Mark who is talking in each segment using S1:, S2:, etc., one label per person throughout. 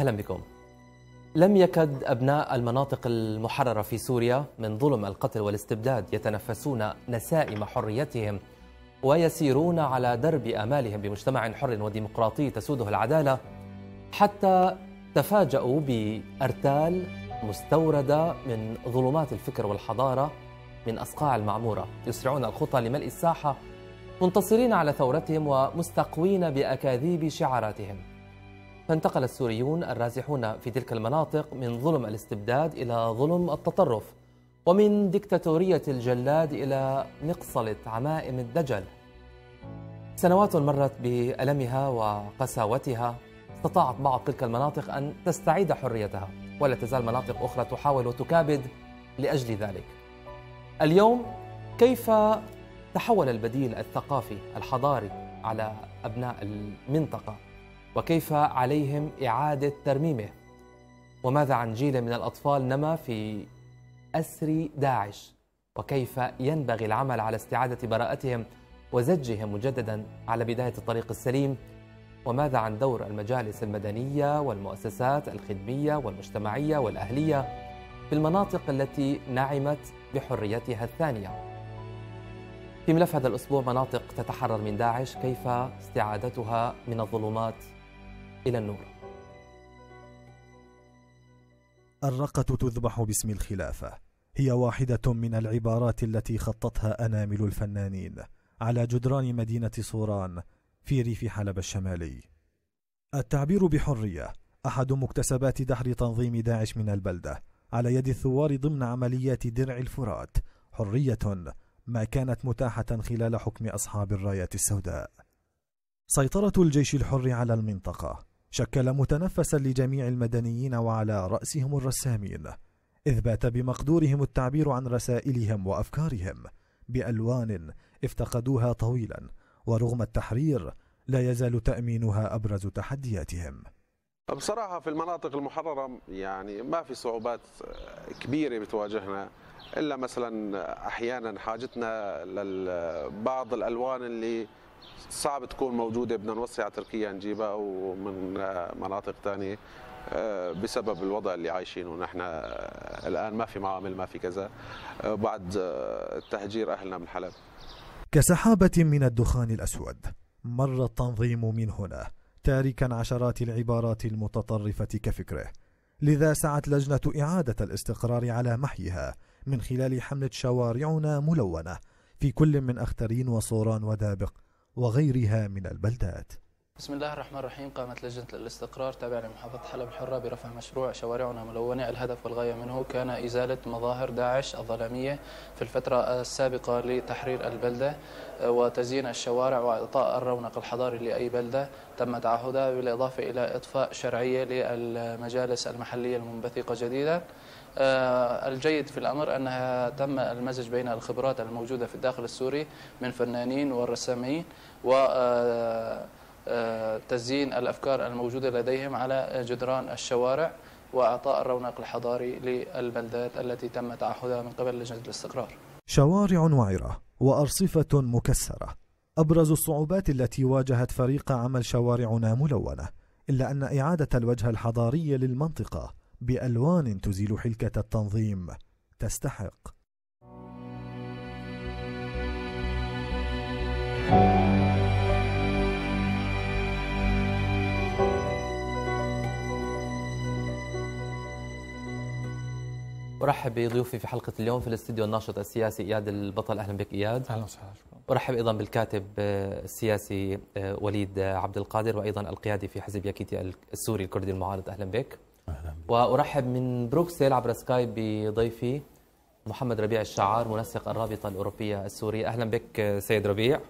S1: أهلا بكم لم يكد أبناء المناطق المحررة في سوريا من ظلم القتل والاستبداد يتنفسون نسائم حريتهم ويسيرون على درب آمالهم بمجتمع حر وديمقراطي تسوده العدالة حتى تفاجؤوا بأرتال مستوردة من ظلمات الفكر والحضارة من أصقاع المعمورة يسرعون الخطى لملء الساحة منتصرين على ثورتهم ومستقوين بأكاذيب شعاراتهم فانتقل السوريون الرازحون في تلك المناطق من ظلم الاستبداد إلى ظلم التطرف ومن دكتاتوريه الجلاد إلى مقصلة عمائم الدجل سنوات مرت بألمها وقساوتها استطاعت بعض تلك المناطق أن تستعيد حريتها ولا تزال مناطق أخرى تحاول وتكابد لأجل ذلك اليوم كيف تحول البديل الثقافي الحضاري على أبناء المنطقة وكيف عليهم إعادة ترميمه وماذا عن جيل من الأطفال نما في أسر داعش وكيف ينبغي العمل على استعادة براءتهم وزجهم مجددا على بداية الطريق السليم وماذا عن دور المجالس المدنية والمؤسسات الخدمية والمجتمعية والأهلية في المناطق التي نعمت بحريتها الثانية في ملف هذا الأسبوع مناطق تتحرر من داعش كيف استعادتها من الظلمات إلى النور
S2: الرقة تذبح باسم الخلافة هي واحدة من العبارات التي خطتها أنامل الفنانين على جدران مدينة صوران في ريف حلب الشمالي التعبير بحرية أحد مكتسبات دحر تنظيم داعش من البلدة على يد الثوار ضمن عمليات درع الفرات حرية ما كانت متاحة خلال حكم أصحاب الرايات السوداء سيطرة الجيش الحر على المنطقة شكل متنفسا لجميع المدنيين وعلى رأسهم الرسامين إذ بات بمقدورهم التعبير عن رسائلهم وأفكارهم بألوان افتقدوها طويلا ورغم التحرير لا يزال تأمينها أبرز تحدياتهم
S3: بصراحة في المناطق المحررة يعني ما في صعوبات كبيرة بتواجهنا إلا مثلا أحيانا حاجتنا لبعض الألوان اللي صعب تكون موجوده بدنا نوصي على تركيا نجيبها ومن مناطق ثانيه آه، بسبب الوضع اللي عايشينه نحن آه، الان ما في معامل ما في كذا آه، بعد تهجير اهلنا من حلب
S2: كسحابه من الدخان الاسود مر التنظيم من هنا تاركا عشرات العبارات المتطرفه كفكره لذا سعت لجنه اعاده الاستقرار على محيها من خلال حمله شوارعنا ملونه في كل من اخترين وصوران ودابق وغيرها من البلدات
S4: بسم الله الرحمن الرحيم
S1: قامت لجنة الاستقرار تابعة لمحافظة حلب الحرة برفع مشروع شوارعنا ملونة الهدف والغاية منه كان إزالة مظاهر داعش الظلامية في الفترة السابقة لتحرير البلدة آه، وتزيين الشوارع وإعطاء الرونق الحضاري لأي بلدة تم تعهدها بالإضافة إلى إطفاء شرعية للمجالس المحلية المنبثقة جديدا آه، الجيد في الأمر أنها تم المزج بين الخبرات الموجودة في الداخل السوري من فنانين ورسامين و آه، آه، تزيين الأفكار الموجودة لديهم على جدران الشوارع وإعطاء الرونق الحضاري للبلدات التي تم تعهدها من قبل لجنة الاستقرار
S2: شوارع وعرة وأرصفة مكسرة أبرز الصعوبات التي واجهت فريق عمل شوارعنا ملونة إلا أن إعادة الوجه الحضاري للمنطقة بألوان تزيل حلكة التنظيم تستحق
S1: ارحب بضيوفي في حلقه اليوم في الاستديو الناشط السياسي اياد البطل اهلا بك اياد اهلا وسهلا ارحب ايضا بالكاتب آه، السياسي آه، وليد آه، عبد القادر وايضا القيادي في حزب يكيتي السوري الكردي المعارض اهلا بك وأرحب من بروكسل عبر سكايب بضيفي محمد ربيع الشعار منسق الرابطة الأوروبية السورية أهلا بك سيد ربيع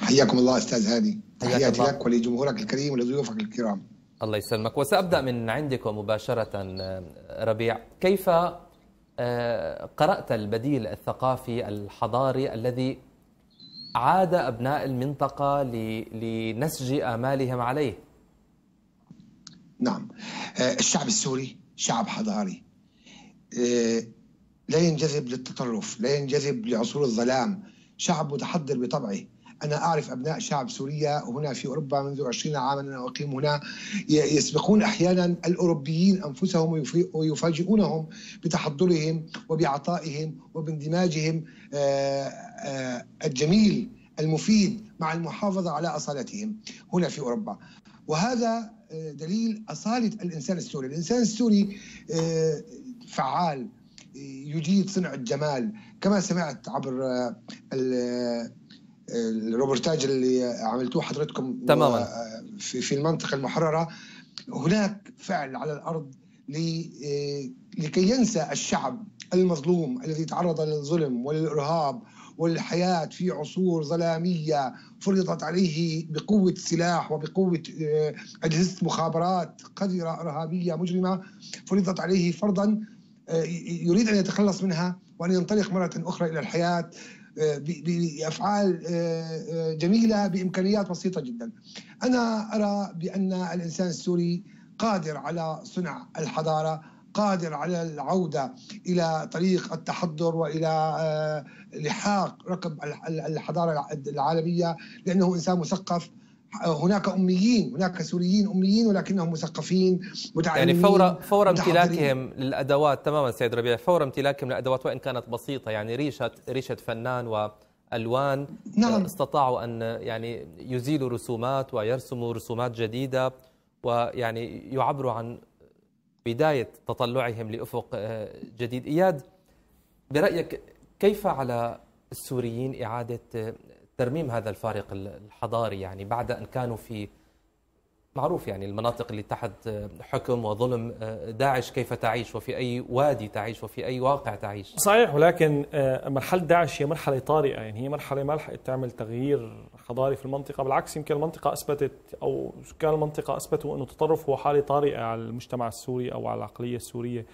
S5: حياكم الله أستاذ هادي تحياتي لك ولجمهورك الكريم ولضيوفك الكرام
S1: الله يسلمك وسأبدأ من عندكم مباشرة ربيع كيف آه، قرأت البديل الثقافي الحضاري الذي عاد أبناء المنطقة لنسج آمالهم عليه
S5: نعم آه، الشعب السوري شعب حضاري آه، لا ينجذب للتطرف لا ينجذب لعصور الظلام شعب متحضر بطبعه أنا أعرف أبناء شعب سوريا هنا في أوروبا منذ 20 عاما أنا أقيم هنا يسبقون أحيانا الأوروبيين أنفسهم ويفاجئونهم بتحضرهم وبعطائهم وباندماجهم آه، الجميل المفيد مع المحافظة على أصالتهم هنا في أوروبا وهذا دليل أصالة الإنسان السوري الإنسان السوري آه، فعال يجيد صنع الجمال كما سمعت عبر آه، آه، الروبرتاج اللي عملتوه حضرتكم تماما في المنطقة المحررة هناك فعل على الأرض لكي ينسى الشعب المظلوم الذي تعرض للظلم وللإرهاب والحياة في عصور ظلامية فرضت عليه بقوة سلاح وبقوة آه، أجهزة مخابرات قذرة إرهابية مجرمة فرضت عليه فرضا آه، يريد أن يتخلص منها وأن ينطلق مرة أخرى إلى الحياة آه، بافعال جميله بامكانيات بسيطه جدا. انا ارى بان الانسان السوري قادر على صنع الحضاره، قادر على العوده الى طريق التحضر والى لحاق ركب الحضاره العالميه لانه انسان مثقف هناك اميين هناك سوريين اميين ولكنهم مثقفين متعلمين يعني فور فور امتلاكهم
S1: للادوات تماما سيد ربيع فور امتلاكهم للادوات وان كانت بسيطه يعني ريشه ريشه فنان والوان نعم. استطاعوا ان يعني يزيلوا رسومات ويرسموا رسومات جديده ويعني يعبروا عن بدايه تطلعهم لافق آه، جديد اياد برايك كيف على السوريين إعادة ترميم هذا الفارق الحضاري يعني بعد أن كانوا في معروف يعني المناطق اللي تحت حكم وظلم داعش كيف تعيش وفي أي وادي تعيش وفي أي واقع تعيش
S6: صحيح ولكن آه، مرحلة داعش هي مرحلة طارئة يعني هي مرحلة ما لحقت تعمل تغيير حضاري في المنطقة بالعكس يمكن المنطقة أثبتت أو سكان المنطقة أثبتوا أنه التطرف هو حالة طارئة على المجتمع السوري أو على العقلية السورية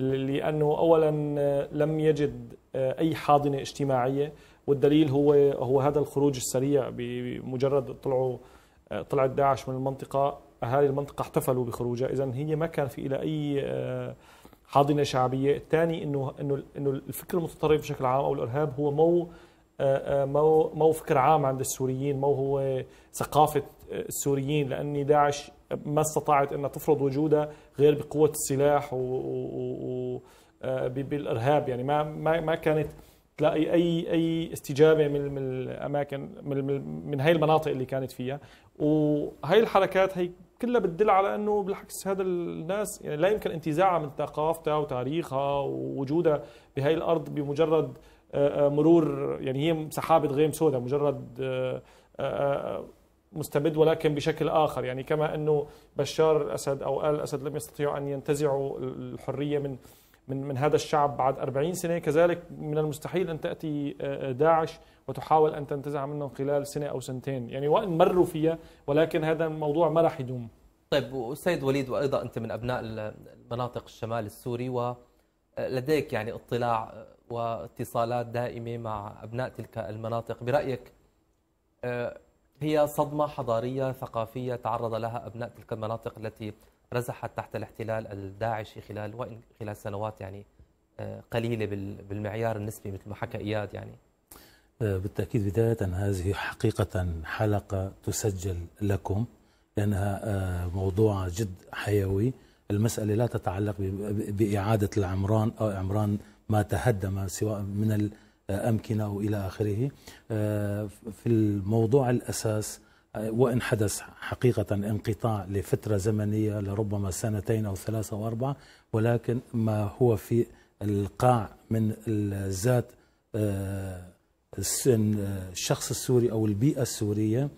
S6: لانه اولا آه، لم يجد آه، اي حاضنه اجتماعيه والدليل هو هو هذا الخروج السريع بمجرد طلعوا آه، طلعت داعش من المنطقه اهالي المنطقه احتفلوا بخروجها اذا هي ما كان في إلى اي حاضنه شعبيه الثاني انه انه انه الفكر المتطرف بشكل عام او الارهاب هو مو مو مو فكر عام عند السوريين مو هو ثقافه السوريين لاني داعش ما استطاعت انها تفرض وجودها غير بقوه السلاح و, و... و... آه، بالارهاب يعني ما ما ما كانت تلاقي اي اي استجابه من من الاماكن من من هاي المناطق اللي كانت فيها وهي الحركات هي كلها بتدل على انه بالعكس هذا الناس يعني لا يمكن انتزاعها من ثقافتها وتاريخها ووجودها بهي الارض بمجرد آه، آه، مرور يعني هي سحابه غيم سوداء مجرد مستبد ولكن بشكل آخر يعني كما أنه بشار الأسد أو آل الأسد لم يستطيعوا أن ينتزعوا الحرية من من من هذا الشعب بعد 40 سنه كذلك من المستحيل ان تاتي آه، داعش وتحاول ان تنتزع منهم خلال سنه او سنتين يعني وان مروا فيها ولكن هذا الموضوع ما راح يدوم طيب واستاذ وليد وايضا انت من ابناء المناطق الشمال السوري
S1: ولديك آه، يعني اطلاع آه، واتصالات دائمه مع ابناء تلك المناطق برايك هي صدمة حضارية ثقافية تعرض لها أبناء تلك المناطق التي رزحت تحت الاحتلال الداعشي خلال وإن خلال سنوات يعني آه، قليلة بالمعيار النسبي مثل ما حكى إياد يعني
S7: آه، بالتأكيد بداية هذه حقيقة حلقة تسجل لكم لأنها آه، موضوع جد حيوي المسألة لا تتعلق بإعادة العمران أو عمران ما تهدم سواء من أمكنة وإلى آخره آه، في الموضوع الأساس آه، وإن حدث حقيقة انقطاع لفترة زمنية لربما سنتين أو ثلاثة أو أربعة ولكن ما هو في القاع من الذات آه، الشخص السوري أو البيئة السورية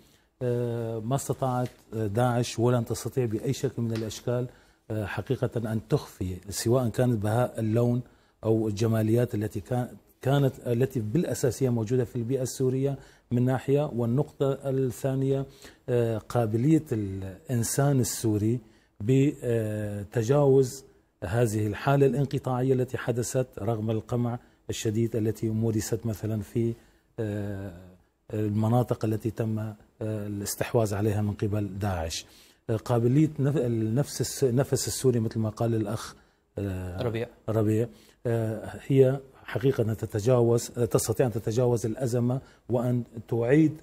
S7: ما استطاعت داعش ولن تستطيع بأي شكل من الأشكال حقيقة أن تخفي سواء كانت بهاء اللون أو الجماليات التي كانت كانت التي بالأساس هي موجودة في البيئة السورية من ناحية والنقطة الثانية آه، قابلية الإنسان السوري بتجاوز هذه الحالة الانقطاعية التي حدثت رغم القمع الشديد التي مورست مثلا في آه، المناطق التي تم آه، الاستحواذ عليها من قبل داعش قابلية نفس النفس السوري مثل ما قال الأخ ربيع ربيع هي حقيقة أن تتجاوز تستطيع أن تتجاوز الأزمة وأن تعيد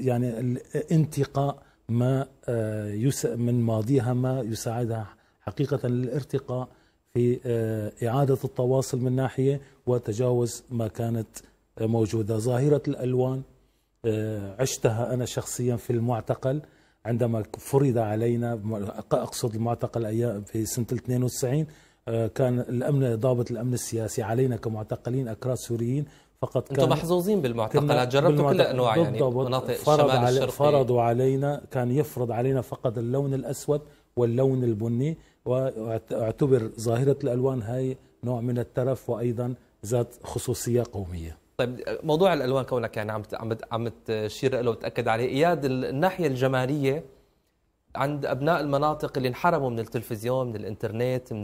S7: يعني الانتقاء ما آه، من ماضيها ما يساعدها حقيقة للارتقاء في آه، إعادة التواصل من ناحية وتجاوز ما كانت موجودة ظاهرة الألوان آه، عشتها أنا شخصيا في المعتقل عندما فرض علينا أقصد المعتقل أيام في سنة 92 كان الامن ضابط الامن السياسي علينا كمعتقلين اكراد سوريين فقط كان انتم محظوظين بالمعتقلات جربتوا بالمعتقل كل الانواع يعني مناطق فرض الشمال علي الشرقي فرضوا علينا كان يفرض علينا فقط اللون الاسود واللون البني واعتبر ظاهره الالوان هاي نوع من الترف وايضا ذات خصوصيه قوميه
S1: طيب موضوع الالوان كونك يعني عم عم عم تشير له وتاكد عليه اياد الناحيه الجماليه عند ابناء المناطق اللي انحرموا من التلفزيون من الانترنت من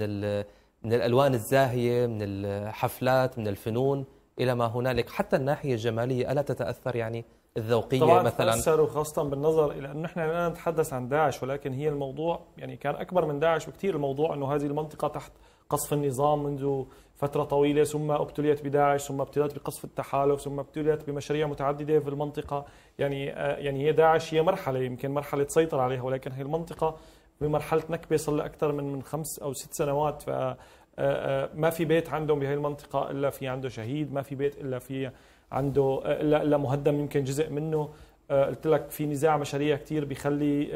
S1: من الالوان الزاهيه من الحفلات من الفنون الى ما هنالك حتى الناحيه الجماليه الا تتاثر يعني الذوقيه طبعا مثلا تاثر
S6: وخاصه بالنظر الى انه نحن الان نتحدث عن داعش ولكن هي الموضوع يعني كان اكبر من داعش بكثير الموضوع انه هذه المنطقه تحت قصف النظام منذ فترة طويلة ثم ابتليت بداعش ثم ابتليت بقصف التحالف ثم ابتليت بمشاريع متعددة في المنطقة يعني آه، يعني هي داعش هي مرحلة يمكن مرحلة سيطر عليها ولكن هي المنطقة بمرحلة نكبة صار لها أكثر من من خمس أو ست سنوات ف آه، آه، ما في بيت عندهم بهي المنطقة إلا في عنده شهيد ما في بيت إلا في عنده إلا, إلا مهدم يمكن جزء منه قلت لك في نزاع مشاريع كثير بيخلي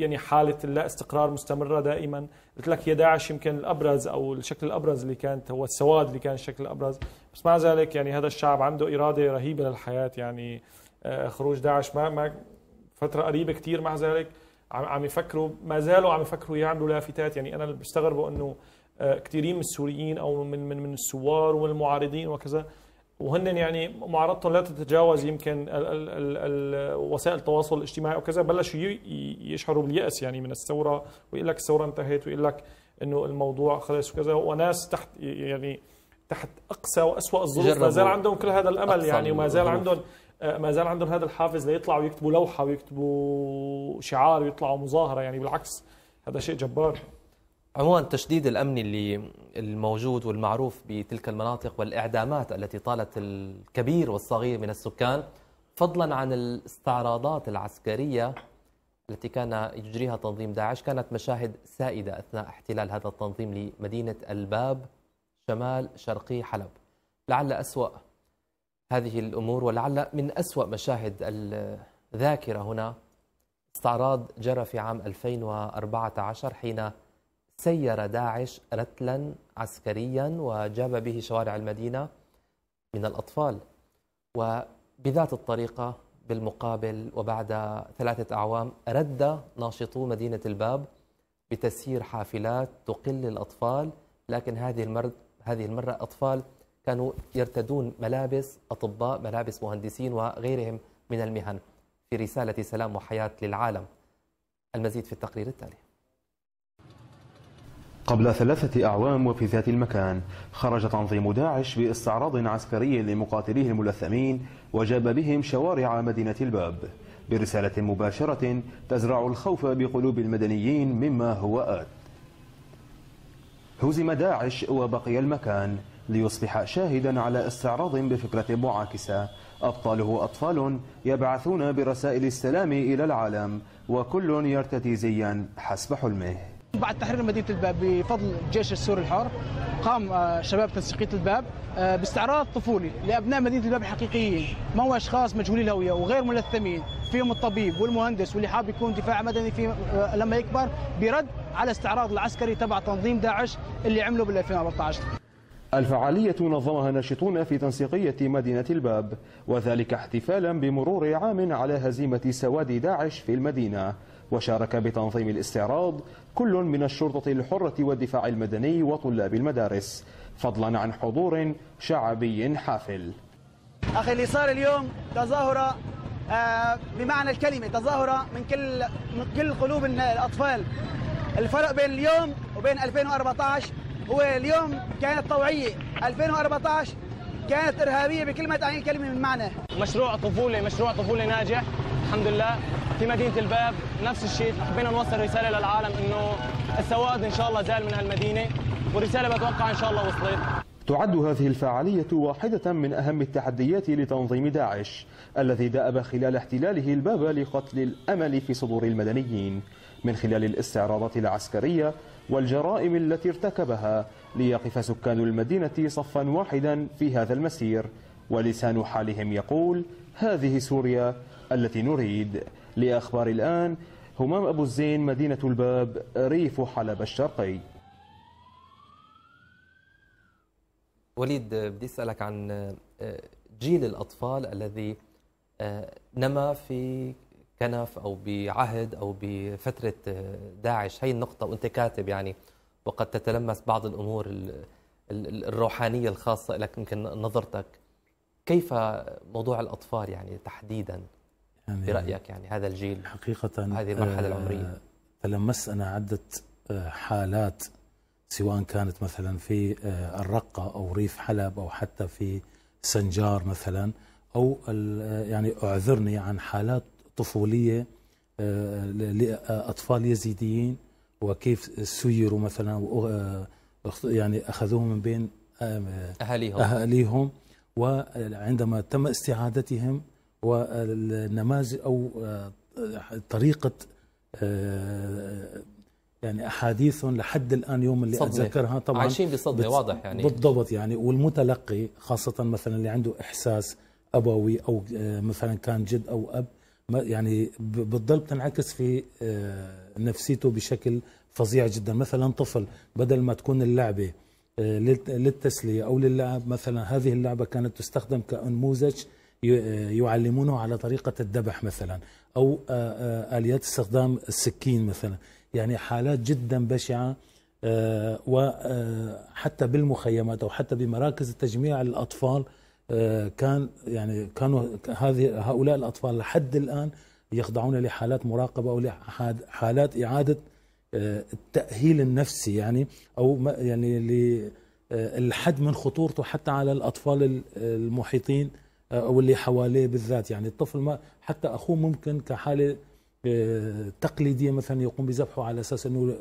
S6: يعني حاله اللا استقرار مستمره دائما قلت لك هي داعش يمكن الابرز او الشكل الابرز اللي كانت هو السواد اللي كان الشكل الابرز بس مع ذلك يعني هذا الشعب عنده اراده رهيبه للحياه يعني آه، خروج داعش ما ما فتره قريبه كثير مع ذلك عم يفكروا ما زالوا عم يفكروا يعملوا لافتات يعني انا اللي انه آه، كثيرين من السوريين او من من من الثوار والمعارضين وكذا وهن يعني معارضتهم لا تتجاوز يمكن ال ال ال وسائل التواصل الاجتماعي وكذا بلشوا يشعروا بالياس يعني من الثوره ويقول لك الثوره انتهت ويقول لك انه الموضوع خلص وكذا وناس تحت يعني تحت اقسى واسوا الظروف ما زال عندهم كل هذا الامل يعني وما زال عندهم ما زال عندهم هذا الحافز ليطلعوا يكتبوا لوحه ويكتبوا شعار ويطلعوا مظاهره يعني بالعكس هذا شيء جبار
S1: عنوان التشديد الامني اللي الموجود والمعروف بتلك المناطق والاعدامات التي طالت الكبير والصغير من السكان فضلا عن الاستعراضات العسكريه التي كان يجريها تنظيم داعش كانت مشاهد سائده اثناء احتلال هذا التنظيم لمدينه الباب شمال شرقي حلب لعل اسوا هذه الامور ولعل من اسوا مشاهد الذاكره هنا استعراض جرى في عام 2014 حين سير داعش رتلا عسكريا وجاب به شوارع المدينة من الأطفال وبذات الطريقة بالمقابل وبعد ثلاثة أعوام رد ناشطو مدينة الباب بتسيير حافلات تقل الأطفال لكن هذه المرة هذه المرة أطفال كانوا يرتدون ملابس أطباء ملابس مهندسين وغيرهم من المهن في رسالة سلام وحياة للعالم المزيد في التقرير التالي
S3: قبل ثلاثة أعوام وفي ذات المكان خرج تنظيم داعش باستعراض عسكري لمقاتليه الملثمين وجاب بهم شوارع مدينة الباب برسالة مباشرة تزرع الخوف بقلوب المدنيين مما هو آت هزم داعش وبقي المكان ليصبح شاهدا على استعراض بفكرة معاكسة أبطاله أطفال يبعثون برسائل السلام إلى العالم وكل يرتدي زيا حسب حلمه بعد تحرير مدينه الباب بفضل الجيش السوري الحر قام آه، شباب تنسيقيه الباب آه، باستعراض طفولي لابناء مدينه الباب الحقيقيين ما هو اشخاص مجهولي الهويه وغير ملثمين فيهم الطبيب والمهندس واللي حاب يكون دفاع مدني في آه، لما يكبر برد على استعراض العسكري تبع تنظيم داعش اللي عمله بال 2014 الفعالية نظمها ناشطون في تنسيقية مدينة الباب وذلك احتفالا بمرور عام على هزيمة سواد داعش في المدينة وشارك بتنظيم الاستعراض كل من الشرطة الحرة والدفاع المدني وطلاب المدارس فضلا عن حضور شعبي حافل
S2: أخي اللي صار اليوم تظاهرة آه، بمعنى الكلمة تظاهرة من كل
S3: من كل قلوب الأطفال الفرق بين اليوم وبين 2014 هو اليوم كانت طوعية 2014 كانت إرهابية بكلمة عن الكلمة من معنى مشروع طفولة مشروع طفولة ناجح الحمد لله في مدينه الباب نفس الشيء حبينا نوصل رساله للعالم انه السواد ان شاء الله زال من هالمدينه والرساله بتوقع ان شاء الله وصلت تعد هذه الفعالية واحدة من أهم التحديات لتنظيم داعش الذي دأب خلال احتلاله الباب لقتل الأمل في صدور المدنيين من خلال الاستعراضات العسكرية والجرائم التي ارتكبها ليقف سكان المدينة صفا واحدا في هذا المسير ولسان حالهم يقول هذه سوريا التي نريد لأخبار الآن همام أبو الزين مدينة الباب ريف حلب الشرقي
S1: وليد بدي أسألك عن آه، جيل الأطفال الذي آه، نما في كنف أو بعهد أو بفترة آه، داعش هي النقطة وأنت كاتب يعني وقد تتلمس بعض الأمور الروحانية الخاصة لك يمكن نظرتك كيف موضوع الأطفال يعني تحديداً يعني برأيك يعني هذا الجيل حقيقة هذه المرحلة آه، العمرية
S7: تلمست أنا عدة آه، حالات سواء كانت مثلا في آه، الرقة أو ريف حلب أو حتى في سنجار مثلا أو يعني أعذرني عن حالات طفولية لأطفال يزيديين وكيف سيروا مثلا يعني أخذوهم من بين أهاليهم أهاليهم وعندما تم استعادتهم والنماذج او آه، طريقه آه، يعني احاديثهم لحد الان يوم اللي صدمة. اتذكرها طبعا عايشين بصدمه واضح يعني بالضبط يعني والمتلقي خاصه مثلا اللي عنده احساس ابوي او آه، مثلا كان جد او اب يعني بتضل بتنعكس في نفسيته بشكل فظيع جدا مثلا طفل بدل ما تكون اللعبه للتسليه او للعب مثلا هذه اللعبه كانت تستخدم كنموذج آه، يعلمونه على طريقة الذبح مثلا أو آه، آه، آليات استخدام السكين مثلا يعني حالات جدا بشعة وحتى بالمخيمات أو حتى بمراكز التجميع للأطفال كان يعني كانوا هذه هؤلاء الأطفال لحد الآن يخضعون لحالات مراقبة أو لحالات إعادة التأهيل النفسي يعني أو يعني للحد من خطورته حتى على الأطفال المحيطين آه، او اللي حواليه بالذات يعني الطفل ما حتى اخوه ممكن كحاله آه، تقليديه مثلا يقوم بذبحه على اساس انه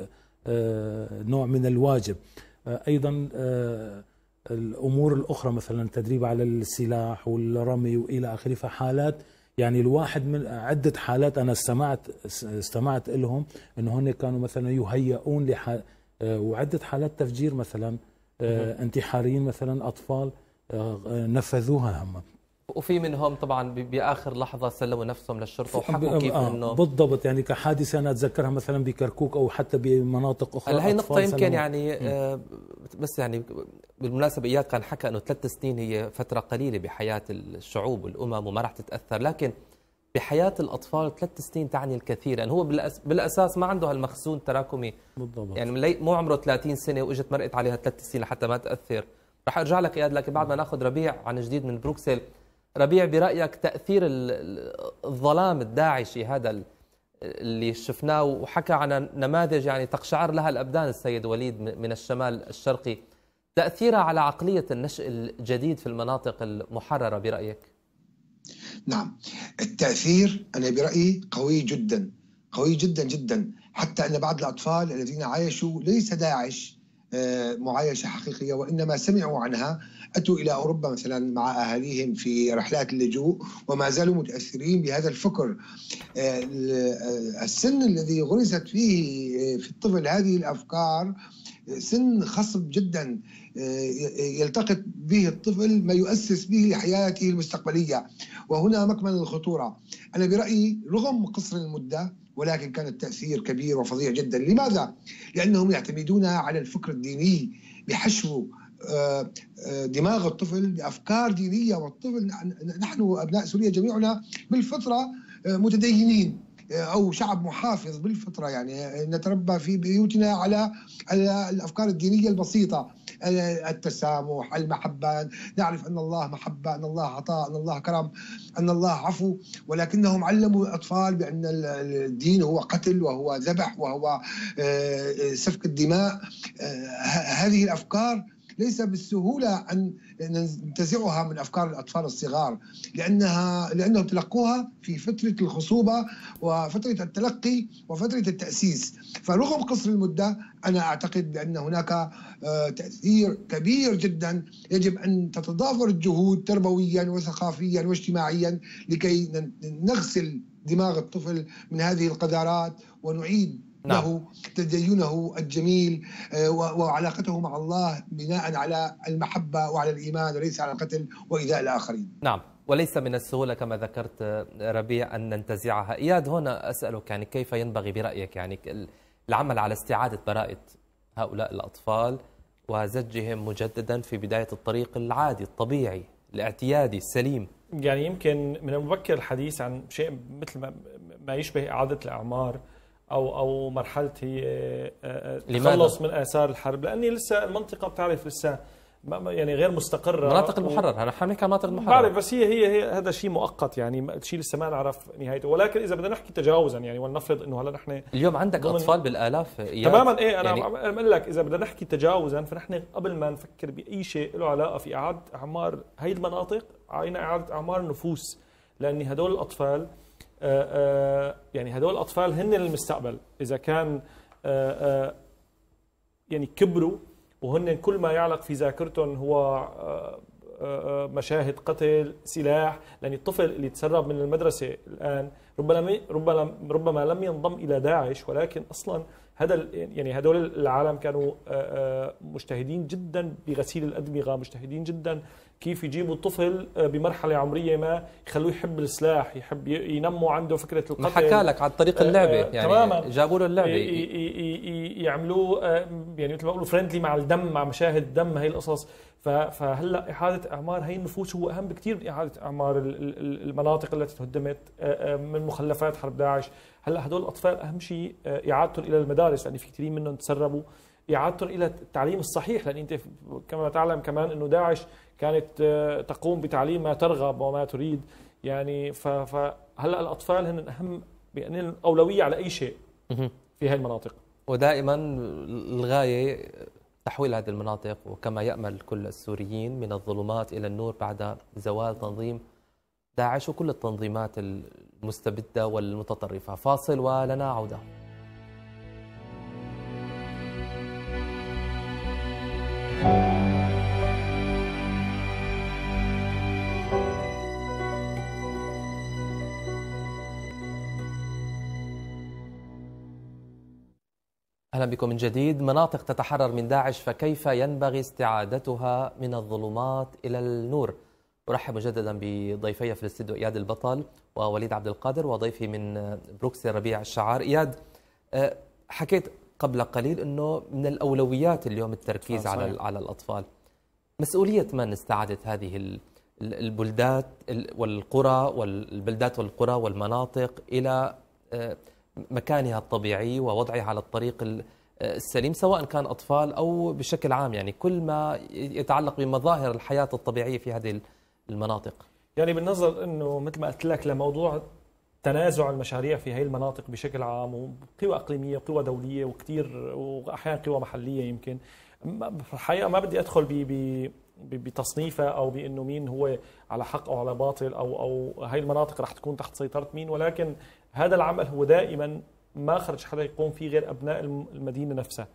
S7: آه، نوع من الواجب ايضا الامور الاخرى مثلا تدريب على السلاح والرمي والى اخره فحالات يعني الواحد من عده حالات انا استمعت استمعت لهم انه هن كانوا مثلا يهيئون لح وعده حالات تفجير مثلا انتحاريين مثلا اطفال نفذوها هم
S1: وفي منهم طبعا باخر لحظه سلموا نفسهم للشرطه وحكوا كيف آه انه
S7: بالضبط يعني كحادثه انا اتذكرها مثلا بكركوك او حتى بمناطق اخرى هلا هي نقطه يمكن يعني آه
S1: بس يعني بالمناسبه اياد كان حكى انه ثلاث سنين هي فتره قليله بحياه الشعوب والامم وما راح تتاثر لكن بحياة الأطفال ثلاث سنين تعني الكثير لأن يعني هو بالأساس ما عنده هالمخزون التراكمي بالضبط يعني مو عمره 30 سنة وإجت مرقت عليها ثلاث سنين لحتى ما تأثر رح أرجع لك إياد لكن بعد ما ناخذ ربيع عن جديد من بروكسل ربيع برأيك تأثير الظلام الداعشي هذا اللي شفناه وحكى عن نماذج يعني تقشعر لها الأبدان السيد وليد من الشمال الشرقي تأثيرها على عقلية النشء الجديد في المناطق المحررة برأيك؟
S5: نعم التأثير أنا برأيي قوي جدا قوي جدا جدا حتى أن بعض الأطفال الذين عايشوا ليس داعش آه، معايشه حقيقيه وانما سمعوا عنها اتوا الى اوروبا مثلا مع اهاليهم في رحلات اللجوء وما زالوا متاثرين بهذا الفكر آه، السن الذي غرست فيه آه، في الطفل هذه الافكار سن خصب جدا يلتقط به الطفل ما يؤسس به لحياته المستقبليه وهنا مكمن الخطوره انا برايي رغم قصر المده ولكن كان التأثير كبير وفظيع جدا لماذا؟ لأنهم يعتمدون على الفكر الديني بحشو آه، آه، دماغ الطفل بأفكار دينية والطفل نحن أبناء سوريا جميعنا بالفطرة آه، متدينين او شعب محافظ بالفطره يعني نتربى في بيوتنا على على الافكار الدينيه البسيطه التسامح المحبة نعرف أن الله محبة أن الله عطاء أن الله كرم أن الله عفو ولكنهم علموا الأطفال بأن الدين هو قتل وهو ذبح وهو آه، آه، سفك الدماء آه، هذه الأفكار ليس بالسهولة أن ننتزعها من افكار الاطفال الصغار لانها لانهم تلقوها في فتره الخصوبه وفتره التلقي وفتره التاسيس فرغم قصر المده انا اعتقد بان هناك آه، تاثير كبير جدا يجب ان تتضافر الجهود تربويا وثقافيا واجتماعيا لكي نغسل دماغ الطفل من هذه القدرات ونعيد نعم. له تدينه الجميل آه، وعلاقته مع الله بناء على المحبة وعلى الإيمان وليس على القتل وإيذاء الآخرين
S1: نعم وليس من السهولة كما ذكرت آه، ربيع أن ننتزعها إياد هنا أسألك يعني كيف ينبغي برأيك يعني العمل على استعادة براءة هؤلاء الأطفال وزجهم مجددا في بداية الطريق العادي الطبيعي الاعتيادي السليم
S6: يعني يمكن من المبكر الحديث عن شيء مثل ما يشبه إعادة الأعمار او او مرحله آه، هي آه، تخلص آه، من اثار الحرب لاني لسه المنطقه بتعرف لسه يعني غير مستقره مناطق المحرر انا عم نحكي عن مناطق المحرر بعرف بس هي هي, هي هذا شيء مؤقت يعني شيء لسه ما نعرف نهايته ولكن اذا بدنا نحكي تجاوزا يعني ولنفرض انه هلا نحن اليوم عندك اطفال
S1: بالالاف تماما ايه انا يعني
S6: بقول لك اذا بدنا نحكي تجاوزا فنحن قبل ما نفكر باي شيء له علاقه في اعاده اعمار هي المناطق علينا اعاده اعمار النفوس لان هدول الاطفال آه، آه، يعني هدول الاطفال هن المستقبل اذا كان آه، يعني كبروا وهن كل ما يعلق في ذاكرتهم هو مشاهد قتل سلاح لان الطفل اللي تسرب من المدرسه الان ربما ربما ربما لم ينضم الى داعش ولكن اصلا هذا يعني هذول العالم كانوا آه، آه، مجتهدين جدا بغسيل الادمغه، مجتهدين جدا كيف يجيبوا الطفل آه، بمرحله عمريه ما يخلوه يحب السلاح، يحب ينموا عنده فكره القتل ما حكى لك عن طريق اللعبه يعني تماما جابوا له اللعبه يعملوه يعني مثل ما بقولوا فريندلي مع الدم مع مشاهد الدم هي القصص فهلا اعاده اعمار هي النفوس هو اهم بكثير من اعاده اعمار المناطق التي تهدمت من مخلفات حرب داعش هلا هدول الاطفال اهم شيء آه، اعادتهم الى المدارس لان يعني في كثير منهم تسربوا اعادتهم الى التعليم الصحيح لان انت كما تعلم كمان انه داعش كانت آه، تقوم بتعليم ما ترغب وما تريد يعني فهلا الاطفال هن اهم بان اولويه على اي شيء
S1: في هاي المناطق ودائما الغايه تحويل هذه المناطق وكما يامل كل السوريين من الظلمات الى النور بعد زوال تنظيم داعش وكل التنظيمات المستبدة والمتطرفة فاصل ولنا عودة اهلا بكم من جديد مناطق تتحرر من داعش فكيف ينبغي استعادتها من الظلمات الى النور ارحب مجددا بضيفي في الاستديو اياد البطل ووليد عبد القادر وضيفي من بروكسي ربيع الشعار اياد آه، حكيت قبل قليل انه من الاولويات اليوم التركيز آه على على الاطفال مسؤوليه من استعادت هذه البلدات والقرى والبلدات والقرى والمناطق الى آه، مكانها الطبيعي ووضعها على الطريق آه، السليم سواء كان اطفال او بشكل عام يعني
S6: كل ما يتعلق بمظاهر
S1: الحياه الطبيعيه في هذه المناطق
S6: يعني بالنظر انه مثل ما قلت لك لموضوع تنازع المشاريع في هي المناطق بشكل عام وقوى اقليميه وقوى دوليه وكثير واحيانا قوى محليه يمكن الحقيقه ما بدي ادخل ب بتصنيفها او بانه مين هو على حق او على باطل او او هي المناطق رح تكون تحت سيطره مين ولكن هذا العمل هو دائما ما خرج حدا يقوم فيه غير ابناء المدينه نفسها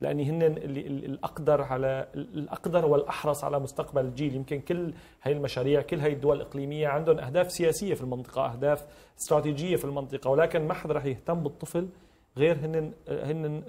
S6: لاني هن الاقدر على الاقدر والاحرص على مستقبل الجيل يمكن كل هاي المشاريع كل هاي الدول الاقليميه عندهم اهداف سياسيه في المنطقه اهداف استراتيجيه في المنطقه ولكن ما حد رح يهتم بالطفل غير هن هن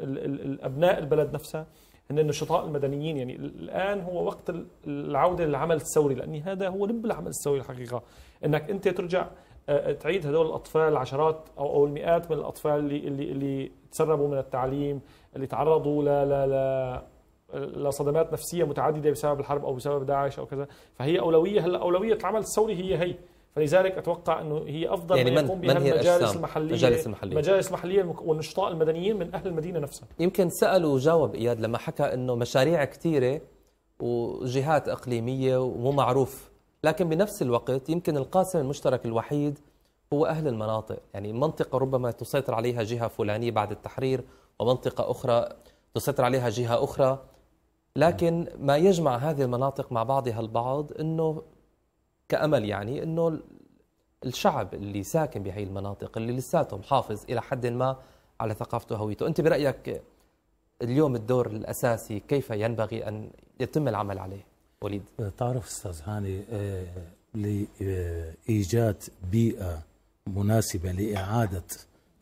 S6: ابناء البلد نفسها هن النشطاء المدنيين يعني الان هو وقت العوده للعمل الثوري لان هذا هو لب العمل الثوري الحقيقه انك انت ترجع آه، آه، تعيد هدول الاطفال عشرات او المئات من الاطفال اللي اللي, اللي تسربوا من التعليم اللي تعرضوا ل ل ل لصدمات نفسيه متعدده بسبب الحرب او بسبب داعش او كذا فهي اولويه هلا اولويه العمل الثوري هي هي فلذلك اتوقع انه هي افضل يعني ما يقوم بها المجالس المحليه مجالس المحليه مجالس المحليه والنشطاء المدنيين من اهل المدينه نفسها
S1: يمكن سالوا وجاوب اياد لما حكى انه مشاريع كثيره وجهات اقليميه ومو معروف لكن بنفس الوقت يمكن القاسم المشترك الوحيد هو اهل المناطق يعني منطقه ربما تسيطر عليها جهه فلانيه بعد التحرير ومنطقة أخرى تسيطر عليها جهة أخرى لكن ما يجمع هذه المناطق مع بعضها البعض أنه كأمل يعني أنه الشعب اللي ساكن بهي المناطق اللي لساته محافظ إلى حد ما على ثقافته وهويته أنت برأيك اليوم الدور الأساسي كيف ينبغي أن
S7: يتم العمل عليه وليد تعرف أستاذ هاني آه، لإيجاد آه، بيئة مناسبة لإعادة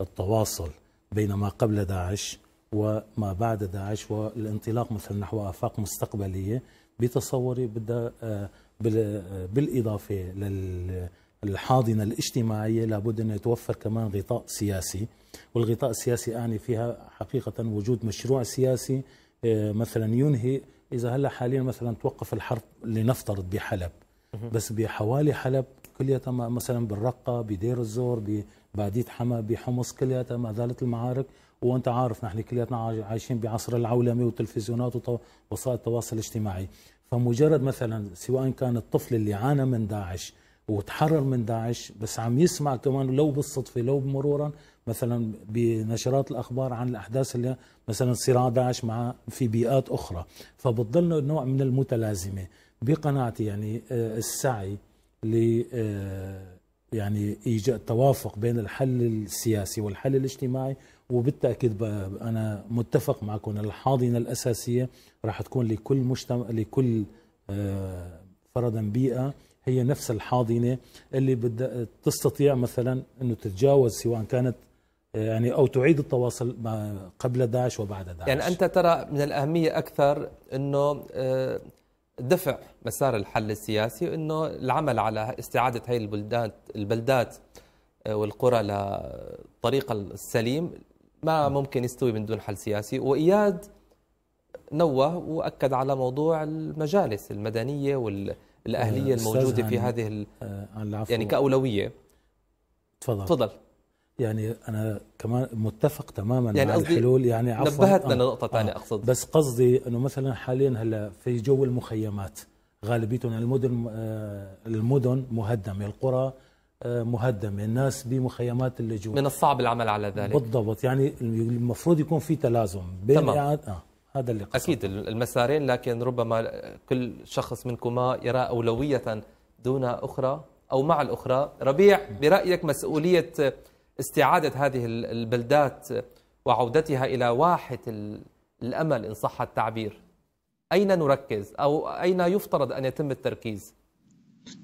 S7: التواصل بين ما قبل داعش وما بعد داعش والانطلاق مثلا نحو آفاق مستقبلية بتصوري بدها آه، آه، بالإضافة للحاضنة الاجتماعية لابد أن يتوفر كمان غطاء سياسي والغطاء السياسي أعني فيها حقيقة وجود مشروع سياسي آه، مثلا ينهي إذا هلا حاليا مثلا توقف الحرب لنفترض بحلب بس بحوالي حلب كلياتها مثلا بالرقه بدير الزور بباديه حما بحمص كلياتها ما زالت المعارك وانت عارف نحن كلياتنا عايشين بعصر العولمه والتلفزيونات ووسائل التواصل الاجتماعي فمجرد مثلا سواء كان الطفل اللي عانى من داعش وتحرر من داعش بس عم يسمع كمان لو بالصدفه لو مرورا مثلا بنشرات الاخبار عن الاحداث اللي مثلا صراع داعش مع في بيئات اخرى فبتضل نوع من المتلازمه بقناعتي يعني آه، السعي ل آه، يعني ايجاد توافق بين الحل السياسي والحل الاجتماعي وبالتاكيد انا متفق معكم الحاضنه الاساسيه راح تكون لكل مجتمع لكل آه، فرضا بيئه هي نفس الحاضنه اللي بدها تستطيع مثلا انه تتجاوز سواء كانت آه، يعني او تعيد التواصل قبل داعش وبعد داعش
S1: يعني انت ترى من الاهميه اكثر انه دفع مسار الحل السياسي انه العمل على استعاده هذه البلدات البلدات آه، والقرى للطريق السليم ما ممكن يستوي من دون حل سياسي واياد نوه واكد على موضوع المجالس المدنيه والاهليه آه، الموجوده في
S7: هذه آه،
S1: يعني كاولويه تفضل تفضل
S7: يعني انا كمان متفق تماما يعني مع الحلول يعني عفوا نبهتنا آه. لنقطه ثانيه آه اقصد بس قصدي انه مثلا حاليا هلا في جو المخيمات غالبيتهم المدن آه، المدن مهدمه القرى آه، مهدمه الناس بمخيمات اللجوء من
S1: الصعب العمل على ذلك بالضبط
S7: يعني المفروض يكون في تلازم بين تمام. آه هذا
S1: اللي قصد. اكيد المسارين لكن ربما كل شخص منكما يرى اولويه دون اخرى او مع الاخرى ربيع برايك مسؤوليه استعادة هذه البلدات وعودتها إلى واحة الأمل إن صح التعبير أين نركز أو أين يفترض أن يتم التركيز؟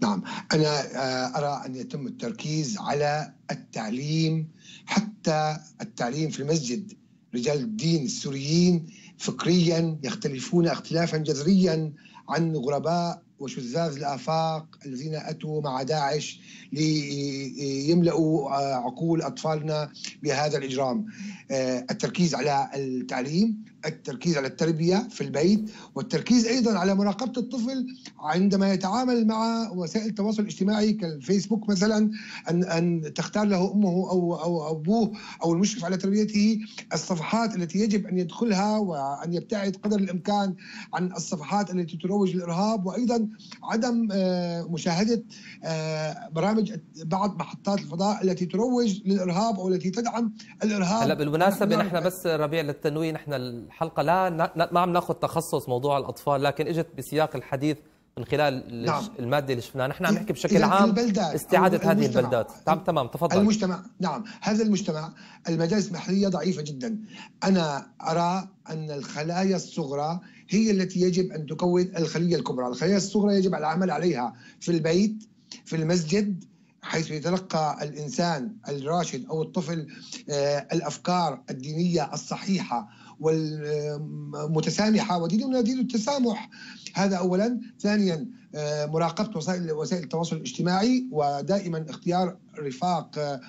S5: نعم أنا آه، أرى أن يتم التركيز على التعليم حتى التعليم في المسجد رجال الدين السوريين فكريا يختلفون اختلافا جذريا عن غرباء وشذاذ الآفاق الذين أتوا مع داعش ليملأوا آه، عقول أطفالنا بهذا الإجرام آه، التركيز على التعليم التركيز على التربيه في البيت والتركيز ايضا على مراقبه الطفل عندما يتعامل مع وسائل التواصل الاجتماعي كالفيسبوك مثلا ان ان تختار له امه او او ابوه او المشرف على تربيته الصفحات التي يجب ان يدخلها وان يبتعد قدر الامكان عن الصفحات التي تروج للارهاب وايضا عدم آه، مشاهده آه، برامج بعض محطات الفضاء التي تروج للارهاب او التي تدعم الارهاب هلا بالمناسبه نعم.
S1: نحن بس ربيع للتنويه نحن الحلقه لا, لا ما عم ناخذ تخصص موضوع الاطفال لكن اجت بسياق الحديث من خلال نعم. الماده اللي شفناها نحن عم نحكي بشكل عام استعاده هذه البلدات تمام تمام تفضل المجتمع
S5: نعم هذا المجتمع المدارس المحليه ضعيفه جدا انا ارى ان الخلايا الصغرى هي التي يجب ان تكون الخليه الكبرى الخلايا الصغرى يجب العمل عليها في البيت في المسجد حيث يتلقى الانسان الراشد او الطفل آه، الافكار الدينيه الصحيحه والمتسامحه ودين دين التسامح هذا اولا، ثانيا آه، مراقبه وسائل وسائل التواصل الاجتماعي ودائما اختيار رفاق آه،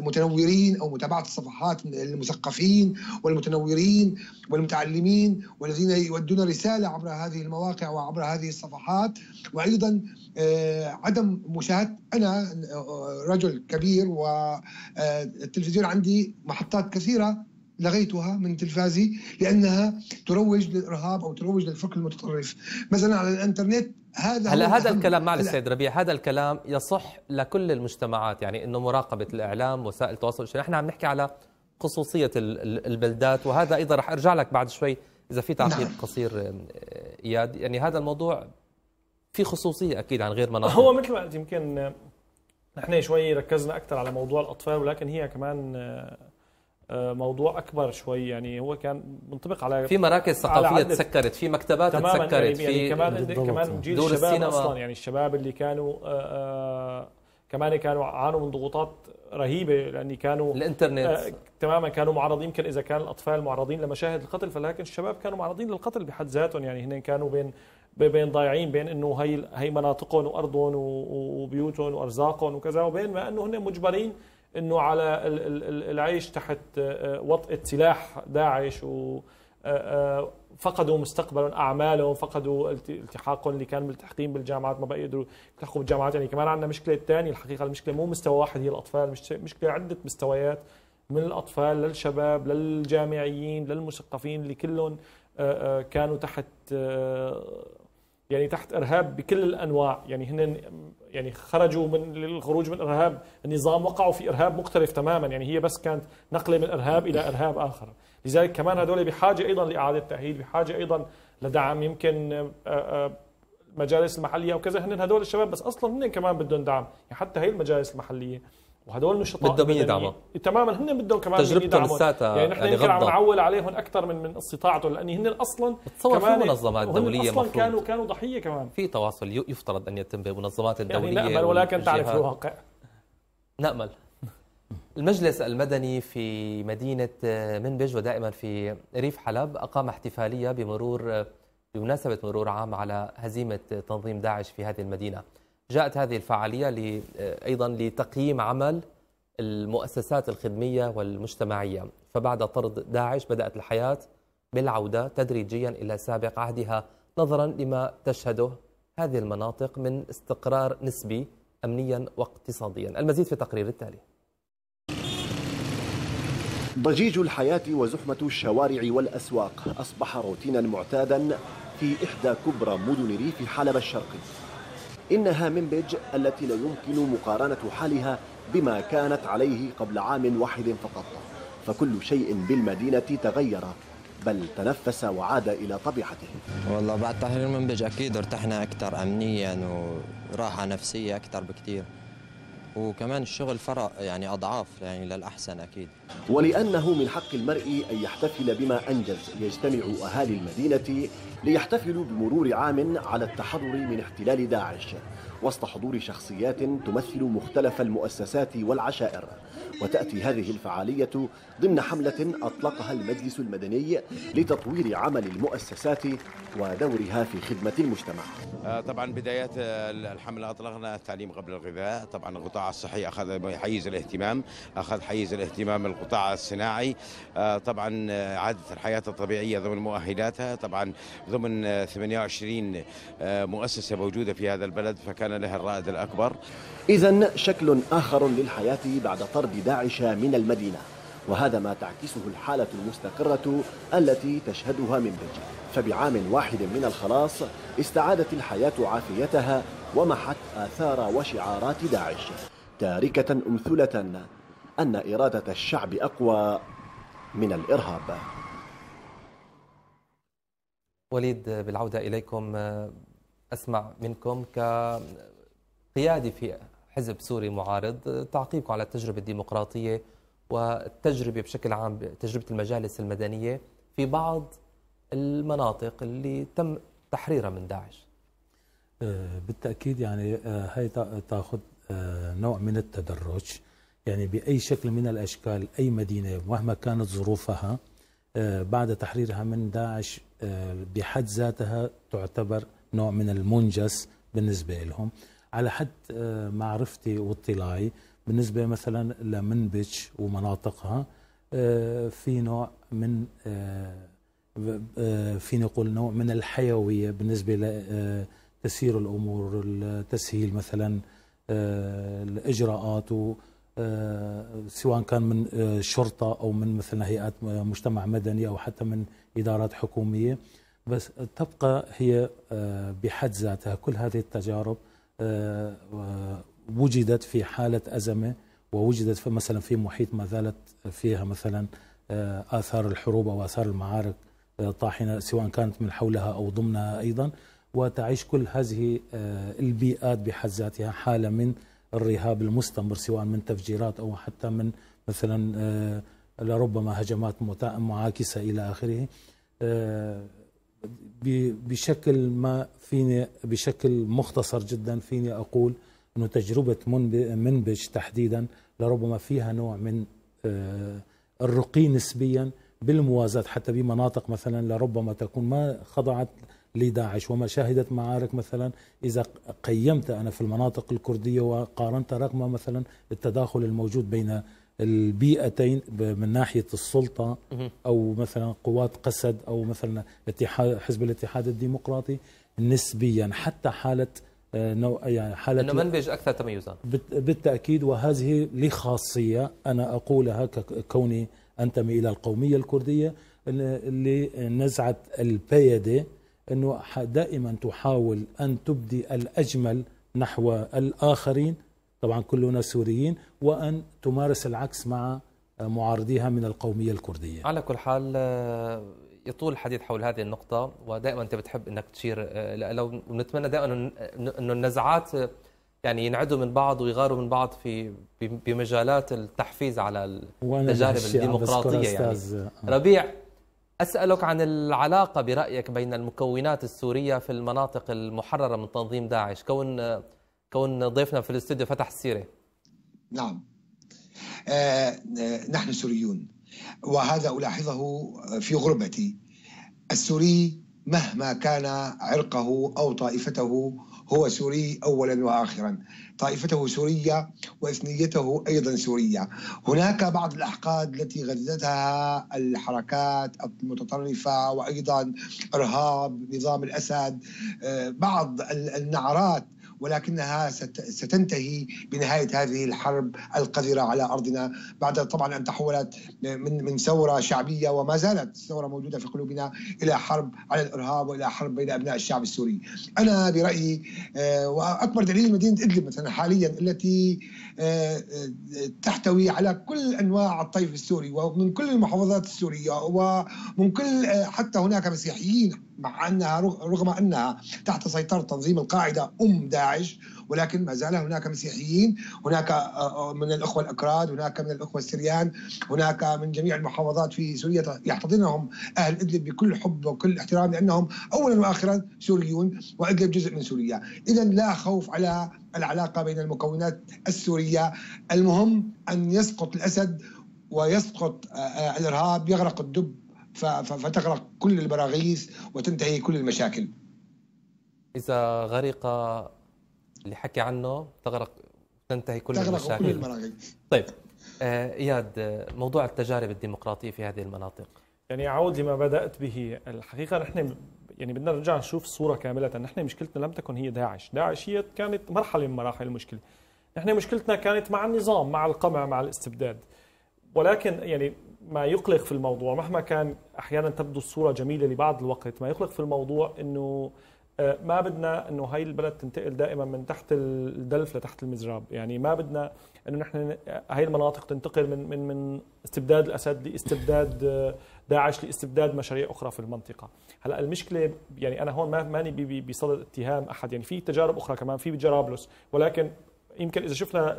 S5: متنورين او متابعه الصفحات المثقفين والمتنورين والمتعلمين والذين يودون رساله عبر هذه المواقع وعبر هذه الصفحات وايضا آه، عدم مشاهده انا رجل كبير والتلفزيون عندي محطات كثيره لغيتها من تلفازي لانها تروج للارهاب او تروج للفكر المتطرف مثلا على الانترنت هذا هلا هذا الكلام معلش سيد
S1: ربيع هذا الكلام يصح لكل المجتمعات يعني انه مراقبه الاعلام وسائل التواصل الاجتماعي نحن عم نحكي على خصوصيه البلدات وهذا ايضا رح ارجع لك بعد شوي اذا في تعقيب نعم. قصير آه، اياد يعني هذا الموضوع في خصوصيه اكيد عن غير مناطق هو مثل
S6: ما قلت يمكن نحن شوي ركزنا اكثر على موضوع الاطفال ولكن هي كمان آه، آه، موضوع اكبر شوي يعني هو كان منطبق على في مراكز ثقافيه تسكرت في مكتبات يعني تسكرت يعني في كمان كمان جيل دور الشباب السينما. اصلا يعني الشباب اللي كانوا آه، آه، كمان كانوا عانوا من ضغوطات رهيبه لاني كانوا الانترنت تماما كانوا معرضين يمكن اذا كان الاطفال معرضين لمشاهد القتل فلكن الشباب كانوا معرضين للقتل بحد ذاتهم يعني هن كانوا بين بين ضايعين بين انه هي هي مناطقهم وارضهم وبيوتهم وارزاقهم وكذا وبين ما انه هن مجبرين انه على العيش تحت آه، آه، وطئه سلاح داعش و آه، فقدوا مستقبلهم اعمالهم فقدوا التحاقهم اللي كانوا ملتحقين بالجامعات ما بقى يقدروا يلتحقوا بالجامعات يعني كمان عندنا مشكله ثانيه الحقيقه المشكله مو مستوى واحد هي الاطفال مشكله عده مستويات من الاطفال للشباب للجامعيين للمثقفين اللي كلهم كانوا تحت يعني تحت ارهاب بكل الانواع يعني هن يعني خرجوا من للخروج من ارهاب النظام وقعوا في ارهاب مختلف تماما يعني هي بس كانت نقله من ارهاب الى ارهاب اخر لذلك كمان هدول بحاجه ايضا لاعاده تاهيل بحاجه ايضا لدعم يمكن المجالس آه، آه، المحليه وكذا هن هدول الشباب بس اصلا هن كمان بدهم دعم يعني حتى هي المجالس المحليه وهدول النشطاء بدهم يدعموا تماما هن بدهم كمان تجربتهم لساتها يعني نحن يعني يمكن عم نعول عليهم اكثر من من استطاعتهم لان هن اصلا بتصور في منظمات دوليه اصلا مفروض. كانوا كانوا ضحيه كمان
S1: في تواصل يفترض ان يتم بمنظمات الدوليه يعني نامل ولكن تعرف الواقع نامل المجلس المدني في مدينة آه، منبج ودائما في ريف حلب أقام احتفالية بمرور آه، بمناسبة مرور عام على هزيمة تنظيم داعش في هذه المدينة جاءت هذه الفعالية آه، أيضا لتقييم عمل المؤسسات الخدمية والمجتمعية فبعد طرد داعش بدأت الحياة بالعودة تدريجيا إلى سابق عهدها نظرا لما تشهده هذه المناطق من استقرار نسبي أمنيا واقتصاديا المزيد في التقرير التالي
S4: ضجيج الحياة وزحمة الشوارع والأسواق أصبح روتينا معتادا في إحدى كبرى مدن ريف حلب الشرقي إنها منبج التي لا يمكن مقارنة حالها بما كانت عليه قبل عام واحد فقط فكل شيء بالمدينة تغير بل تنفس وعاد إلى طبيعته والله بعد تحرير منبج أكيد ارتحنا أكثر أمنيا وراحة نفسية أكثر بكثير وكمان الشغل فرق يعني أضعاف يعني للأحسن أكيد ولأنه من حق المرء أن يحتفل بما أنجز يجتمع أهالي المدينة ليحتفلوا بمرور عام على التحرر من احتلال داعش وسط حضور شخصيات تمثل مختلف المؤسسات والعشائر وتأتي هذه الفعالية ضمن حملة أطلقها المجلس المدني لتطوير عمل المؤسسات ودورها في خدمة المجتمع
S3: آه، طبعا بداية آه، الحملة أطلقنا التعليم قبل الغذاء طبعا القطاع الصحي أخذ حيز الاهتمام أخذ حيز الاهتمام القطاع الصناعي آه، طبعا عادة الحياة الطبيعية ضمن مؤهلاتها طبعا ضمن 28 مؤسسة موجودة في هذا البلد فكان كان لها الرائد الأكبر إذا
S4: شكل آخر للحياة بعد طرد داعش من المدينة وهذا ما تعكسه الحالة المستقرة التي تشهدها من بلجيكا فبعام واحد من الخلاص استعادت الحياة عافيتها ومحت آثار وشعارات داعش تاركة أمثلة أن إرادة الشعب أقوى من الإرهاب
S1: وليد بالعودة إليكم اسمع منكم كقيادي في حزب سوري معارض تعقيبكم على التجربه الديمقراطيه والتجربه بشكل عام تجربه المجالس المدنيه في بعض المناطق اللي تم تحريرها
S7: من داعش أه، بالتاكيد يعني هي أه، تاخذ أه، نوع من التدرج يعني باي شكل من الاشكال اي مدينه مهما كانت ظروفها بعد تحريرها من داعش بحد ذاتها تعتبر نوع من المنجس بالنسبة لهم على حد آه، معرفتي واطلاعي بالنسبة مثلا لمنبج ومناطقها آه، في نوع من آه، في نقول نوع من الحيوية بالنسبة لتسيير الأمور تسهيل مثلا الإجراءات سواء كان من شرطة أو من مثلا هيئات مجتمع مدني أو حتى من إدارات حكومية بس تبقى هي آه، بحد ذاتها كل هذه التجارب آه، وجدت في حالة أزمة ووجدت في مثلا في محيط ما زالت فيها مثلا آه، آثار الحروب أو آثار المعارك طاحنة سواء كانت من حولها أو ضمنها أيضا وتعيش كل هذه البيئات بحد ذاتها حالة من الرهاب المستمر سواء من تفجيرات أو حتى من مثلا لربما هجمات معاكسة إلى آخره بشكل ما فيني بشكل مختصر جدا فيني اقول انه تجربه منبج تحديدا لربما فيها نوع من آه، الرقي نسبيا بالموازاة حتى بمناطق مثلا لربما تكون ما خضعت لداعش وما شهدت معارك مثلا إذا قيمت أنا في المناطق الكردية وقارنت رقم مثلا التداخل الموجود بين البيئتين من ناحيه السلطه او مثلا قوات قسد او مثلا اتحاد حزب الاتحاد الديمقراطي نسبيا حتى حاله آه، نوع يعني حاله انه منبج
S1: اكثر تميزا
S7: بالتاكيد وهذه لخاصية انا اقولها كوني انتمي الى القوميه الكرديه اللي نزعه البيده انه دائما تحاول ان تبدي الاجمل نحو الاخرين طبعا كلنا سوريين وأن تمارس العكس مع معارضيها من القومية الكردية
S1: على كل حال آه، يطول الحديث حول هذه النقطة ودائما أنت بتحب أنك تشير آه، لو نتمنى دائما أنه النزعات آه، يعني ينعدوا من بعض ويغاروا من بعض في بمجالات التحفيز على التجارب الديمقراطية يعني ربيع أسألك عن العلاقة برأيك بين المكونات السورية في المناطق المحررة من تنظيم داعش كون كون ضيفنا في الاستوديو فتح السيره
S5: نعم آه،, آه نحن سوريون وهذا ألاحظه في غربتي السوري مهما كان عرقه أو طائفته هو سوري أولا وآخرا طائفته سورية وإثنيته أيضا سورية هناك بعض الأحقاد التي غذتها الحركات المتطرفة وأيضا إرهاب نظام الأسد آه، بعض النعرات ولكنها ستنتهي بنهاية هذه الحرب القذرة على أرضنا بعد طبعا أن تحولت من من ثورة شعبية وما زالت الثورة موجودة في قلوبنا إلى حرب على الإرهاب وإلى حرب بين أبناء الشعب السوري أنا برأيي آه، وأكبر دليل مدينة إدلب مثلا حاليا التي آه، آه، تحتوي على كل أنواع الطيف السوري ومن كل المحافظات السورية ومن كل حتى هناك مسيحيين مع أنها رغم أنها تحت سيطرة تنظيم القاعدة أم داعش ولكن ما زال هناك مسيحيين هناك آه، آه، من الأخوة الأكراد هناك من الأخوة السريان هناك من جميع المحافظات في سوريا يحتضنهم أهل إدلب بكل حب وكل احترام لأنهم أولا وآخرا سوريون وإدلب جزء من سوريا إذا لا خوف على العلاقة بين المكونات السورية المهم أن يسقط الأسد ويسقط آه، الإرهاب يغرق الدب فتغرق كل البراغيث وتنتهي كل المشاكل
S1: اذا غرق اللي حكي عنه تغرق تنتهي كل تغرق المشاكل كل البراغيث طيب آه، اياد موضوع التجارب الديمقراطيه في هذه المناطق
S6: يعني اعود لما بدات به الحقيقه نحن يعني بدنا نرجع نشوف الصوره كامله نحن مشكلتنا لم تكن هي داعش داعش هي كانت مرحله من مراحل المشكله نحن مشكلتنا كانت مع النظام مع القمع مع الاستبداد ولكن يعني ما يقلق في الموضوع مهما كان احيانا تبدو الصوره جميله لبعض الوقت ما يقلق في الموضوع انه آه، ما بدنا انه هاي البلد تنتقل دائما من تحت الدلف لتحت المزراب يعني ما بدنا انه نحن هاي المناطق تنتقل من من من استبداد الاسد لاستبداد آه، داعش لاستبداد مشاريع اخرى في المنطقه هلا المشكله يعني انا هون ما ماني بصدد اتهام احد يعني في تجارب اخرى كمان في بجرابلس ولكن يمكن اذا شفنا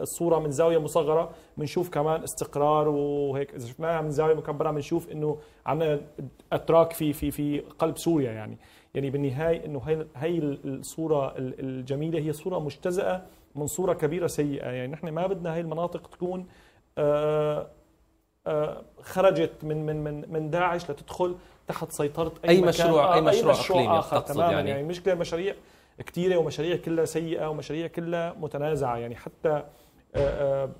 S6: الصوره من زاويه مصغره بنشوف كمان استقرار وهيك اذا شفناها من زاويه مكبره بنشوف انه عندنا اتراك في في في قلب سوريا يعني يعني بالنهايه انه هي هي الصوره الجميله هي صوره مجتزاه من صوره كبيره سيئه يعني نحن ما بدنا هي المناطق تكون آه، آه، خرجت من من من من داعش لتدخل تحت سيطره اي, أي مشروع اي مشروع, أي مشروع اقليمي آخر تقصد تماما يعني, يعني المشكله المشاريع كتيرة ومشاريع كلها سيئة ومشاريع كلها متنازعة يعني حتى آه، آه،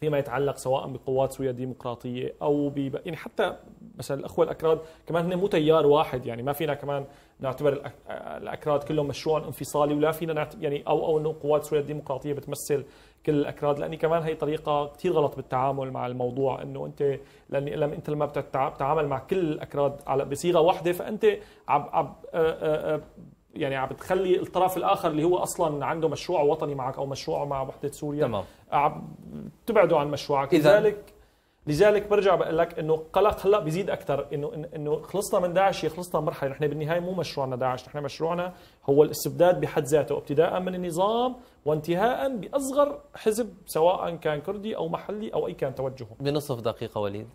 S6: فيما يتعلق سواء بقوات سوريا الديمقراطية أو ب يعني حتى مثلا الأخوة الأكراد كمان هن مو تيار واحد يعني ما فينا كمان نعتبر الأكراد كلهم مشروع انفصالي ولا فينا نعتبر يعني أو أو إنه قوات سوريا الديمقراطية بتمثل كل الأكراد لأني كمان هي طريقة كثير غلط بالتعامل مع الموضوع إنه أنت لأني لما أنت لما بتتعامل مع كل الأكراد على بصيغة واحدة فأنت عم عم آه، يعني عم بتخلي الطرف الاخر اللي هو اصلا عنده مشروع وطني معك او مشروع مع وحده سوريا تمام عم تبعده عن مشروعك لذلك لذلك برجع بقول لك انه قلق هلا بيزيد اكثر انه انه خلصنا من داعش خلصنا من مرحله نحن بالنهايه مو مشروعنا داعش نحن مشروعنا هو الاستبداد بحد ذاته ابتداء من النظام وانتهاء باصغر حزب سواء كان كردي او محلي او اي كان توجهه بنصف دقيقه وليد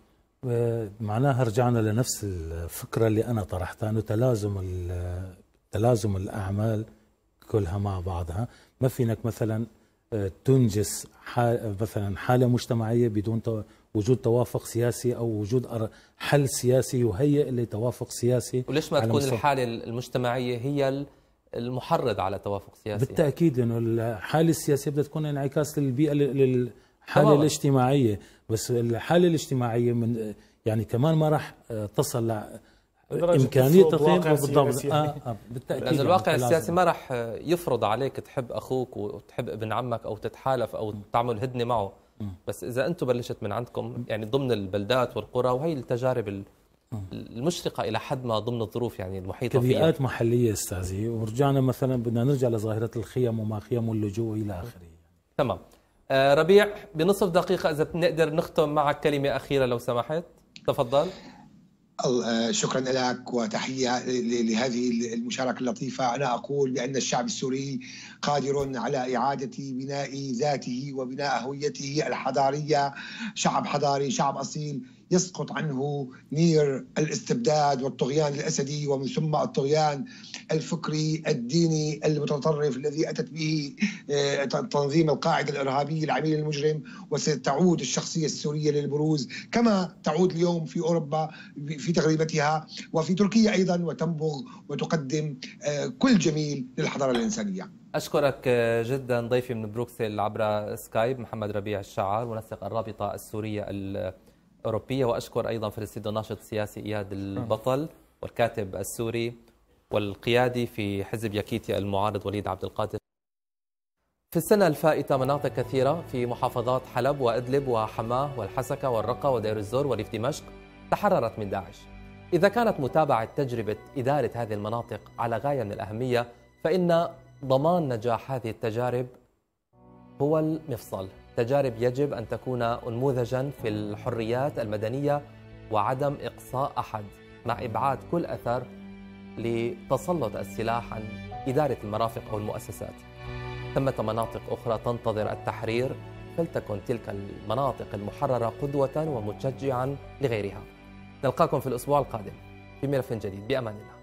S7: معناها رجعنا لنفس الفكره اللي انا طرحتها انه تلازم تلازم الاعمال كلها مع بعضها ما فينك مثلا آه، تنجس حال مثلا حاله مجتمعيه بدون وجود توافق سياسي او وجود حل سياسي يهيئ لتوافق سياسي وليش ما تكون الحاله
S1: المجتمعيه هي المحرض على توافق سياسي بالتاكيد
S7: لانه الحاله السياسيه بدها تكون انعكاس للبيئه للحاله طبعا. الاجتماعيه بس الحاله الاجتماعيه من يعني كمان ما راح آه، تصل امكانيه تقييم بالضبط آه، آه، بالتاكيد لان يعني الواقع يعني السياسي
S1: ما راح يفرض عليك تحب اخوك وتحب ابن عمك او تتحالف او تعمل هدنه معه م. بس اذا انتم بلشت من عندكم يعني ضمن البلدات والقرى وهي التجارب المشرقه الى حد ما ضمن الظروف يعني المحيطه فيها كبيئات
S7: محليه استاذي ورجعنا مثلا بدنا نرجع لظاهره الخيم وما خيم واللجوء الى اخره
S1: تمام آه ربيع بنصف دقيقه اذا بنقدر نختم معك كلمه اخيره لو سمحت تفضل
S5: آه، شكرا لك وتحية لهذه المشاركة اللطيفة أنا أقول بأن الشعب السوري قادر على إعادة بناء ذاته وبناء هويته الحضارية شعب حضاري شعب أصيل يسقط عنه نير الاستبداد والطغيان الاسدي ومن ثم الطغيان الفكري الديني المتطرف الذي اتت به آه، تنظيم القاعده الارهابيه العميل المجرم وستعود الشخصيه السوريه للبروز كما تعود اليوم في اوروبا في تغريبتها وفي تركيا ايضا وتنبغ وتقدم آه، كل جميل للحضاره الانسانيه.
S1: أشكرك آه، جدا ضيفي من بروكسل عبر سكايب محمد ربيع الشعار منسق الرابطة السورية أوروبية وأشكر أيضا في الاستديو الناشط السياسي إياد البطل نعم. والكاتب السوري والقيادي في حزب ياكيتي المعارض وليد عبد القادر في السنة الفائتة مناطق كثيرة في محافظات حلب وإدلب وحماه والحسكة والرقة ودير الزور وريف دمشق تحررت من داعش إذا كانت متابعة تجربة إدارة هذه المناطق على غاية من الأهمية فإن ضمان نجاح هذه التجارب هو المفصل تجارب يجب أن تكون أنموذجا في الحريات المدنية وعدم إقصاء أحد مع إبعاد كل أثر لتسلط السلاح عن إدارة المرافق أو المؤسسات ثمة مناطق أخرى تنتظر التحرير فلتكن تلك المناطق المحررة قدوة ومشجعا لغيرها نلقاكم في الأسبوع القادم في ملف جديد بأمان الله